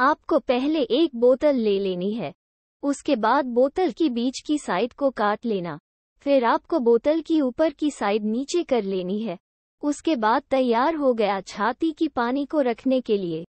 आपको पहले एक बोतल ले लेनी है उसके बाद बोतल की बीच की साइड को काट लेना फिर आपको बोतल की ऊपर की साइड नीचे कर लेनी है उसके बाद तैयार हो गया छाती की पानी को रखने के लिए